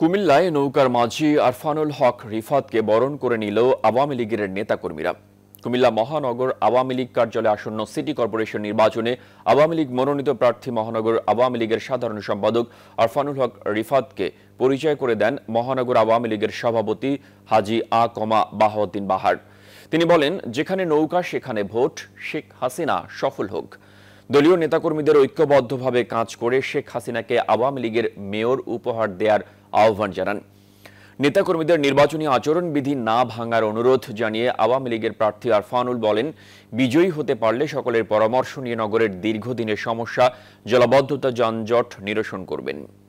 কুমিল্লায় নৌকার মাঝি আরফানুল হক রিফাতকে বরণ করে নিল আওয়ামী লীগের নেতাকর্মীরা কুমিল্লা মহানগর আওয়ামী লীগ কার্যালয়ে আসন্ন সিটি কর্পোরেশন নির্বাচনে আওয়ামী লীগ মনোনীত প্রার্থী মহানগর আওয়ামী লীগের সাধারণ সম্পাদক আরফানুল হক রিফাতকে পরিচয় করে দেন মহানগর আওয়ামী লীগের সভাপতি হাজি আ কমা বাহাউদ্দিন বাহার তিনি বলেন যেখানে নৌকা সেখানে ভোট শেখ হাসিনা সফল হোক দলীয় নেতাকর্মীদের ঐক্যবদ্ধভাবে কাজ করে শেখ হাসিনাকে আওয়ামী লীগের মেয়র উপহার দেয়ার আহ্বান জানান নেতাকর্মীদের নির্বাচনী আচরণবিধি না ভাঙার অনুরোধ জানিয়ে আওয়ামী লীগের প্রার্থী আরফানুল বলেন বিজয়ী হতে পারলে সকলের পরামর্শ নিয়ে নগরের দীর্ঘদিনের সমস্যা জলাবদ্ধতা যানজট নিরসন করবেন